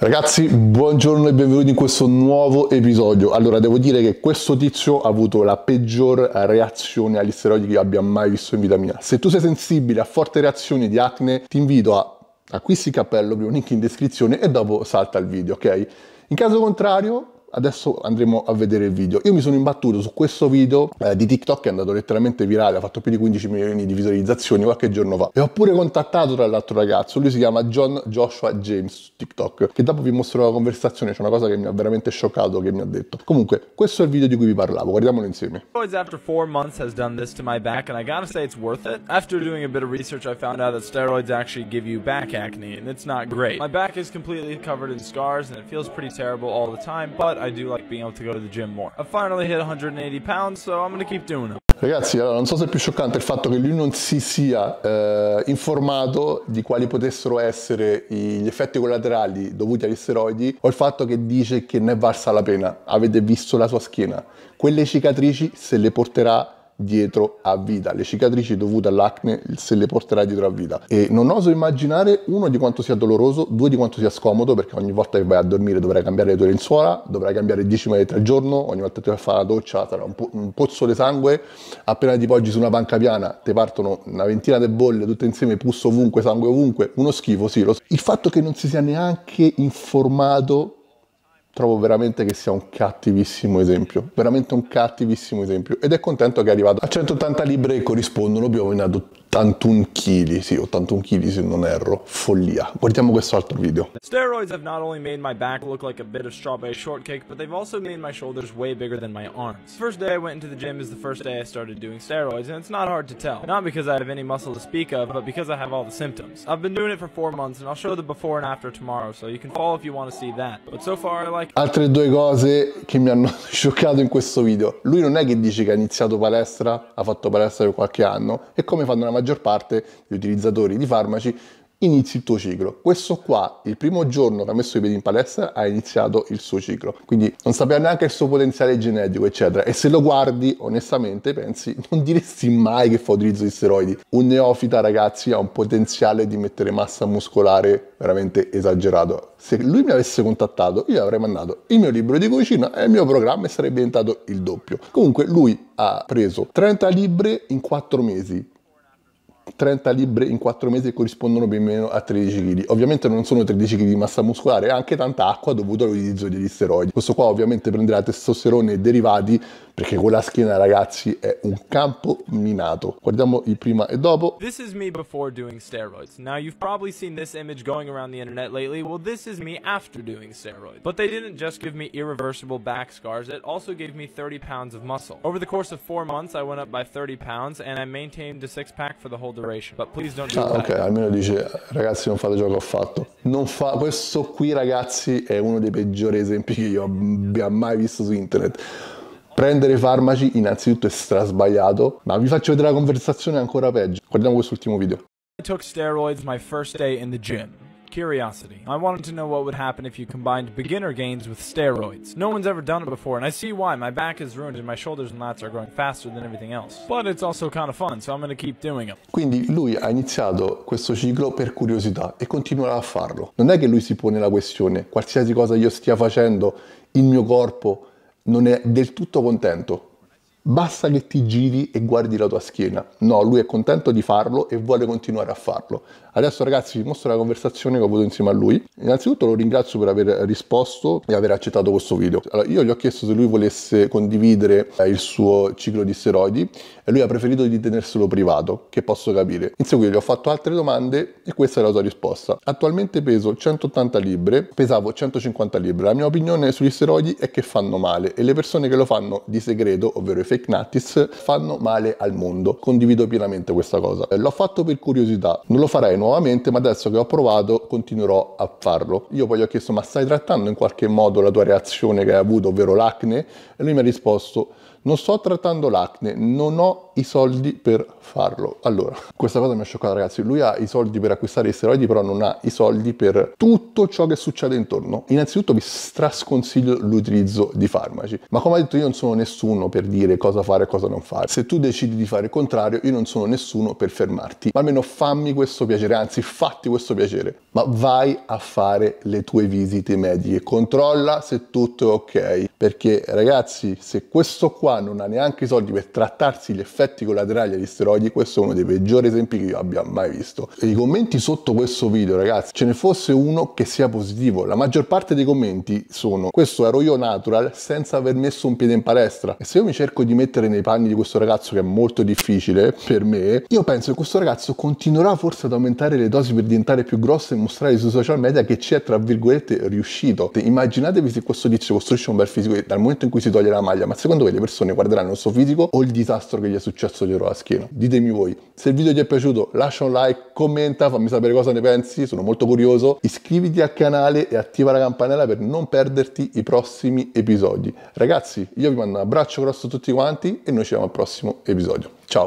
Ragazzi, buongiorno e benvenuti in questo nuovo episodio. Allora, devo dire che questo tizio ha avuto la peggior reazione agli steroidi che abbia mai visto in vita mia. Se tu sei sensibile a forte reazioni di acne, ti invito a acquisti il cappello, primo link in descrizione e dopo salta il video, ok? In caso contrario, Adesso andremo a vedere il video. Io mi sono imbattuto su questo video eh, di TikTok che è andato letteralmente virale, ha fatto più di 15 milioni di visualizzazioni qualche giorno fa. E ho pure contattato tra l'altro ragazzo, lui si chiama John Joshua James su TikTok, che dopo vi mostrerò la conversazione, c'è una cosa che mi ha veramente scioccato che mi ha detto. Comunque, questo è il video di cui vi parlavo, guardiamolo insieme. After 4 months has done this to my back and I gotta say it's worth it. After doing a bit of research I found out that steroids actually give you back acne and it's not great. My back is completely covered in scars and it feels pretty terrible all the time, but i do like being able to go to the gym more. I finally hit 180 pounds, so I'm gonna keep doing it. Ragazzi, allora non so se è più scioccante il fatto che lui non si sia eh, informato di quali potessero essere gli effetti collaterali dovuti agli steroidi o il fatto che dice che ne è valsa la pena. Avete visto la sua schiena. Quelle cicatrici se le porterà dietro a vita. Le cicatrici dovute all'acne se le porterà dietro a vita. E non oso immaginare, uno, di quanto sia doloroso, due, di quanto sia scomodo, perché ogni volta che vai a dormire dovrai cambiare le tue lenzuola, dovrai cambiare 10 metri al giorno, ogni volta che ti vai a fare la doccia sarà un, po- un pozzo di sangue, appena ti poggi su una panca piana ti partono una ventina di bolle tutte insieme, puzzo ovunque, sangue ovunque, uno schifo, sì. Lo so. Il fatto che non si sia neanche informato trovo veramente che sia un cattivissimo esempio, veramente un cattivissimo esempio ed è contento che è arrivato a 180 libbre che corrispondono più o meno a tutti 81 kg, sì, 81 kg se non erro. Follia. Guardiamo questo altro video. Steroids have not only made my back look like a bit of strawberry shortcake, but they've also made my shoulders way bigger than my arms. First day I went into the gym is the first day I started doing steroids, and it's not hard to tell. Not because I have any muscle to speak of, but because I have all the symptoms. I've been doing it for four months, and I'll show the before and after tomorrow, so you can follow if you want to see that. But so far I like... Altre due cose che mi hanno scioccato in questo video. Lui non è che dice che ha iniziato palestra, ha fatto palestra per qualche anno, e come fanno una maggior parte degli utilizzatori di farmaci inizi il tuo ciclo. Questo qua, il primo giorno che ha messo i piedi in palestra, ha iniziato il suo ciclo. Quindi non sapeva neanche il suo potenziale genetico, eccetera. E se lo guardi, onestamente, pensi, non diresti mai che fa utilizzo di steroidi. Un neofita, ragazzi, ha un potenziale di mettere massa muscolare veramente esagerato. Se lui mi avesse contattato, io avrei mandato il mio libro di cucina e il mio programma e sarebbe diventato il doppio. Comunque, lui ha preso 30 libbre in 4 mesi 30 libbre in 4 mesi corrispondono ben meno a 13 kg. Ovviamente non sono 13 kg di massa muscolare, è anche tanta acqua dovuta all'utilizzo degli steroidi. Questo qua ovviamente prenderà testosterone e derivati perché con la schiena ragazzi è un campo minato. Guardiamo il prima e dopo. This is me before doing steroids. Now you've probably seen this image going around the internet lately. Well, this is me after doing steroids. But they didn't just give me irreversible back scars, it also gave me 30 pounds of muscle. Over the course of 4 months I went up by 30 pounds and I maintained a six pack for the whole Ah, ok, almeno dice ragazzi non fate ciò che ho fatto. Non fa... Questo qui ragazzi è uno dei peggiori esempi che io abbia mai visto su internet. Prendere farmaci innanzitutto è strasbagliato, ma vi faccio vedere la conversazione ancora peggio. Guardiamo quest'ultimo video. I took steroids my first day in the gym. Curiosity. I wanted to know what would happen if you combined beginner gains with steroids. No one's ever done it before, and I see why. My back is ruined and my shoulders and lats are growing faster than everything else. But it's also kind of fun, so I'm gonna keep doing it. Quindi lui ha iniziato questo ciclo per curiosità e continuerà a farlo. Non è che lui si pone la questione, qualsiasi cosa io stia facendo, il mio corpo non è del tutto contento basta che ti giri e guardi la tua schiena. No, lui è contento di farlo e vuole continuare a farlo. Adesso ragazzi vi mostro la conversazione che ho avuto insieme a lui. Innanzitutto lo ringrazio per aver risposto e aver accettato questo video. Allora, io gli ho chiesto se lui volesse condividere eh, il suo ciclo di steroidi e lui ha preferito di tenerselo privato, che posso capire. In seguito gli ho fatto altre domande e questa è la sua risposta. Attualmente peso 180 libbre, pesavo 150 libbre. La mia opinione sugli steroidi è che fanno male e le persone che lo fanno di segreto, ovvero i fake Ignatius fanno male al mondo. Condivido pienamente questa cosa. Eh, l'ho fatto per curiosità, non lo farei nuovamente, ma adesso che ho provato continuerò a farlo. Io poi gli ho chiesto ma stai trattando in qualche modo la tua reazione che hai avuto, ovvero l'acne? E lui mi ha risposto non sto trattando l'acne, non ho i soldi per farlo. Allora, questa cosa mi ha scioccato ragazzi, lui ha i soldi per acquistare i steroidi, però non ha i soldi per tutto ciò che succede intorno. Innanzitutto vi strasconsiglio l'utilizzo di farmaci, ma come ho detto io non sono nessuno per dire cosa fare e cosa non fare. Se tu decidi di fare il contrario, io non sono nessuno per fermarti, ma almeno fammi questo piacere, anzi fatti questo piacere, ma vai a fare le tue visite mediche, controlla se tutto è ok, perché ragazzi, se questo qua qua non ha neanche i soldi per trattarsi gli effetti collaterali agli steroidi, questo è uno dei peggiori esempi che io abbia mai visto. E I commenti sotto questo video, ragazzi, ce ne fosse uno che sia positivo. La maggior parte dei commenti sono questo ero io natural senza aver messo un piede in palestra. E se io mi cerco di mettere nei panni di questo ragazzo, che è molto difficile per me, io penso che questo ragazzo continuerà forse ad aumentare le dosi per diventare più grosso e mostrare sui social media che ci è, tra virgolette, riuscito. Immaginatevi se questo tizio costruisce un bel fisico dal momento in cui si toglie la maglia, ma secondo voi le persone persone guarderanno il suo fisico o il disastro che gli è successo dietro la schiena. Ditemi voi, se il video ti è piaciuto lascia un like, commenta, fammi sapere cosa ne pensi, sono molto curioso, iscriviti al canale e attiva la campanella per non perderti i prossimi episodi. Ragazzi, io vi mando un abbraccio grosso a tutti quanti e noi ci vediamo al prossimo episodio. Ciao!